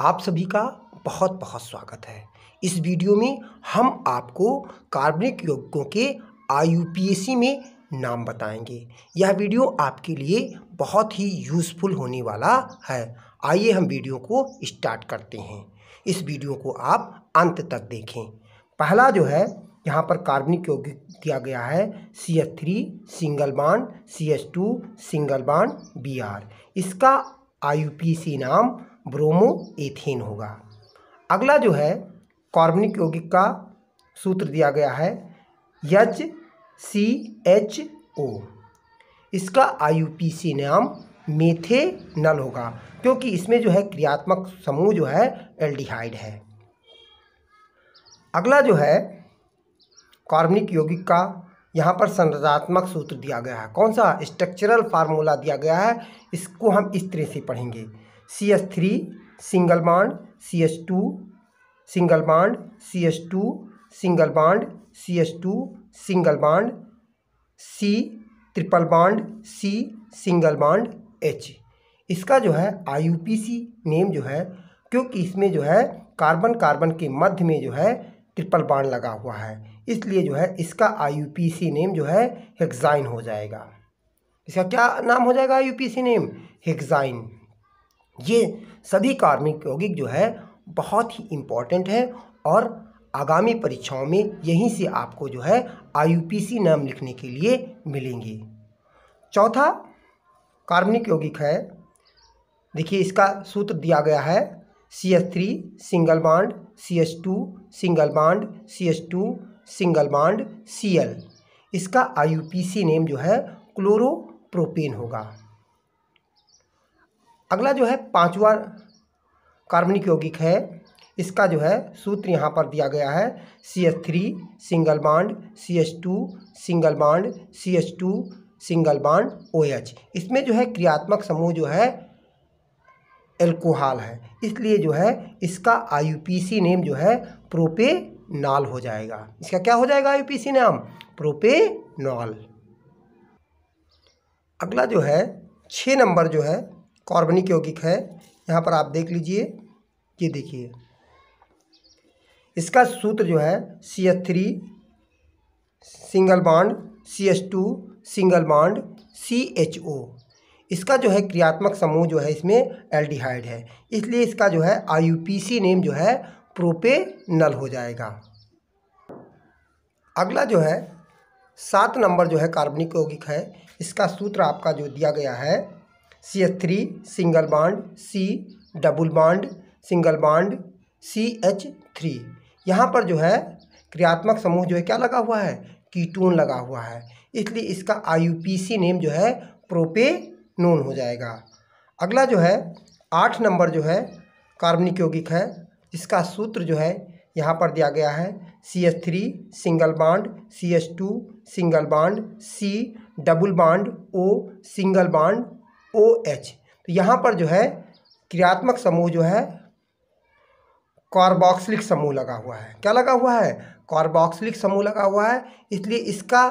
आप सभी का बहुत बहुत स्वागत है इस वीडियो में हम आपको कार्बनिक यौगिकों के आई में नाम बताएंगे यह वीडियो आपके लिए बहुत ही यूज़फुल होने वाला है आइए हम वीडियो को स्टार्ट करते हैं इस वीडियो को आप अंत तक देखें पहला जो है यहाँ पर कार्बनिक यौगिक दिया गया है C H three single bond C H two single bond B R इसका आई नाम ब्रोमो एथीन होगा अगला जो है कार्बनिक यौगिक का सूत्र दिया गया है यच सी एच ओ इसका सी नाम मेथेनल होगा क्योंकि इसमें जो है क्रियात्मक समूह जो है एल्डिहाइड है अगला जो है कार्बनिक यौगिक का यहाँ पर संरचनात्मक सूत्र दिया गया है कौन सा स्ट्रक्चरल फार्मूला दिया गया है इसको हम इस तरह से पढ़ेंगे सी S three single bond C S two single bond C S two single bond C S two single bond C triple bond C single bond H इसका जो है I U P C name जो है क्योंकि इसमें जो है carbon carbon के मध्य में जो है ट्रिपल बांड लगा हुआ है इसलिए जो है इसका I U P C name जो है हेक्साइन हो जाएगा इसका क्या नाम हो जाएगा I U P C name hexyne ये सभी कार्मिक यौगिक जो है बहुत ही इम्पॉर्टेंट है और आगामी परीक्षाओं में यहीं से आपको जो है आई नाम लिखने के लिए मिलेंगे चौथा कार्बनिक यौगिक है देखिए इसका सूत्र दिया गया है C S three single bond C S two single bond C S two single bond C L इसका आई नेम जो है क्लोरोप्रोपेन होगा अगला जो है पांचवा कार्बनिक यौगिक है इसका जो है सूत्र यहाँ पर दिया गया है C S three single bond C S two single bond C S two single बाड ओ एच इसमें जो है क्रियात्मक समूह जो है एल्कोहल है इसलिए जो है इसका सी नेम जो है प्रोपे नॉल हो जाएगा इसका क्या हो जाएगा सी नाम प्रोपे नॉल अगला जो है छः नंबर जो है कार्बनिक यौगिक है यहाँ पर आप देख लीजिए ये देखिए इसका सूत्र जो है C H three single bond C H two single bond C H ओ इसका जो है क्रियात्मक समूह जो है इसमें एल्डिहाइड है इसलिए इसका जो है I U P C name जो है प्रोपेनल हो जाएगा अगला जो है सात नंबर जो है कार्बनिक यौगिक है इसका सूत्र आपका जो दिया गया है C H three single bond C double bond single bond C H three यहाँ पर जो है क्रियात्मक समूह जो है क्या लगा हुआ है कीटोन लगा हुआ है इसलिए इसका आई नेम जो है प्रोपे नोन हो जाएगा अगला जो है आठ नंबर जो है कार्बनिक यौगिक है इसका सूत्र जो है यहाँ पर दिया गया है C H three single bond C H two single bond C double bond O single बाड ओ एच तो यहाँ पर जो है क्रियात्मक समूह जो है कार्बोक्सिलिक समूह लगा हुआ है क्या लगा हुआ है कार्बोक्सिलिक समूह लगा हुआ है इसलिए इसका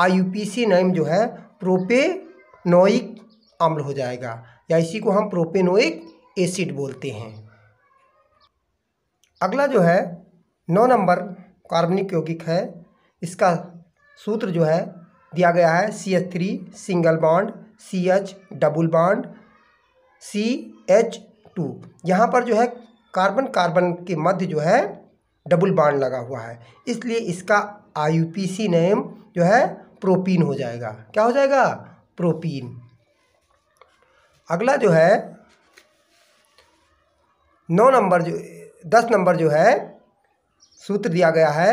आई नेम जो है प्रोपेनोइक अम्ल हो जाएगा या इसी को हम प्रोपेनोइक एसिड बोलते हैं अगला जो है नौ नंबर कार्बनिक यौगिक है इसका सूत्र जो है दिया गया है C H three single bond C H double bond C H to यहाँ पर जो है कार्बन कार्बन के मध्य जो है डबल बाड लगा हुआ है इसलिए इसका I U P C name जो है प्रोपीन हो जाएगा क्या हो जाएगा प्रोपीन अगला जो है नौ नंबर जो दस नंबर जो है सूत्र दिया गया है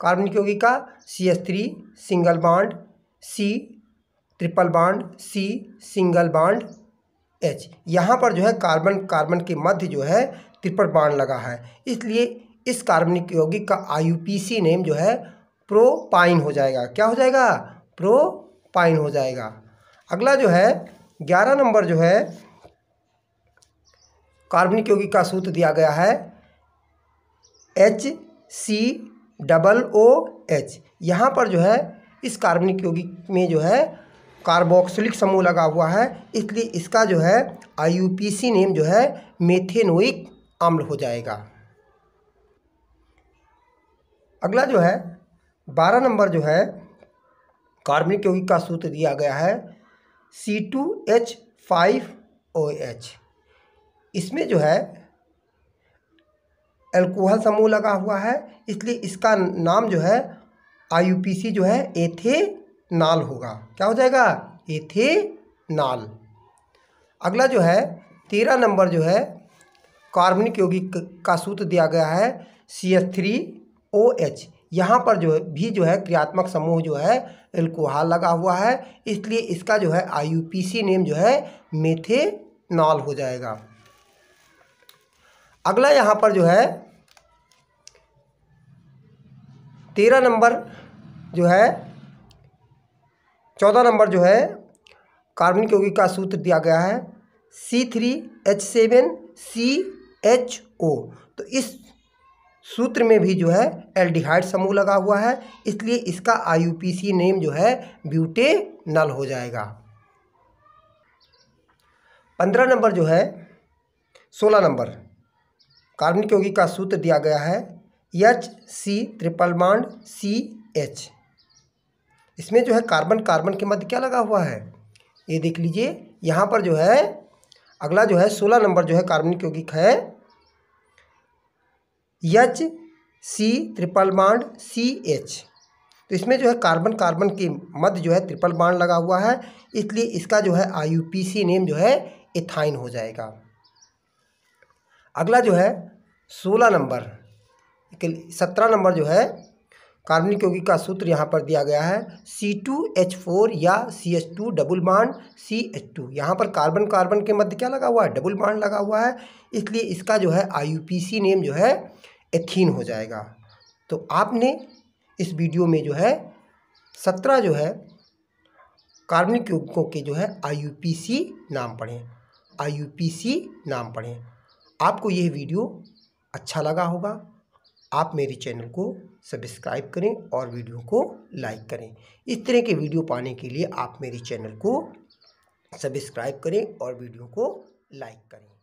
कार्बन यौगिक का सी S three single bond C triple bond C single bond H यहाँ पर जो है कार्बन कार्बन के मध्य जो है ट्रिपल बाड लगा है इसलिए इस कार्बनिक यौगिक का आई नेम जो है प्रोपाइन हो जाएगा क्या हो जाएगा प्रोपाइन हो जाएगा अगला जो है ग्यारह नंबर जो है कार्बनिक यौगिक का सूत्र दिया गया है H C double O H यहाँ पर जो है इस कार्बनिक यौगिक में जो है कार्बोक्सिलिक समूह लगा हुआ है इसलिए इसका जो है आई नेम जो है मेथेनोइक अम्ल हो जाएगा अगला जो है बारह नंबर जो है कार्बनिक यौगिक का सूत्र दिया गया है C two H five O H इसमें जो है एल्कोहल समूह लगा हुआ है इसलिए इसका नाम जो है आई जो है एथे नाल होगा क्या हो जाएगा नाल अगला जो है तेरह नंबर जो है कार्बनिक यौगिक का सूत्र दिया गया है C S three O H यहाँ पर जो है भी जो है क्रियात्मक समूह जो है एल्कोहल लगा हुआ है इसलिए इसका जो है आई नेम जो है मेथेनॉल हो जाएगा अगला यहाँ पर जो है तेरह नंबर जो है चौदह नंबर जो है कार्बनिक यौगिक का सूत्र दिया गया है C three H seven C H O तो इस सूत्र में भी जो है एल्डिहाइड समूह लगा हुआ है इसलिए इसका आई नेम जो है ब्यूटे नल हो जाएगा पंद्रह नंबर जो है सोलह नंबर कार्बनिक यौगिक का सूत्र दिया गया है एच सी ट्रिपल बाड सी एच इसमें जो है कार्बन कार्बन के मध्य क्या लगा हुआ है ये देख लीजिए यहाँ पर जो है अगला जो है सोलह नंबर जो है कार्बनिक यौगिक है यच सी ट्रिपल बाड सी एच तो इसमें जो है कार्बन कार्बन के मध्य जो है ट्रिपल बाड लगा हुआ है इसलिए इसका जो है आई नेम जो है इथाइन हो जाएगा अगला जो है सोलह नंबर सत्रह नंबर जो है कार्बनिक यौगिक का सूत्र यहाँ पर दिया गया है सी टू एच फोर या सी H to double bond C H to यहाँ पर कार्बन कार्बन के मध्य क्या लगा हुआ है डबल बाड लगा हुआ है इसलिए इसका जो है I U P C name जो है एथीन हो जाएगा तो आपने इस वीडियो में जो है सत्रह जो है कार्बनिक यौगिकों के जो है आई यू पी सी नाम पढ़ें आई यू पी सी नाम पढ़ें आपको यह वीडियो अच्छा लगा होगा आप मेरे चैनल को सब्सक्राइब करें और वीडियो को लाइक करें इस तरह के वीडियो पाने के लिए आप मेरे चैनल को सब्सक्राइब करें और वीडियो को लाइक करें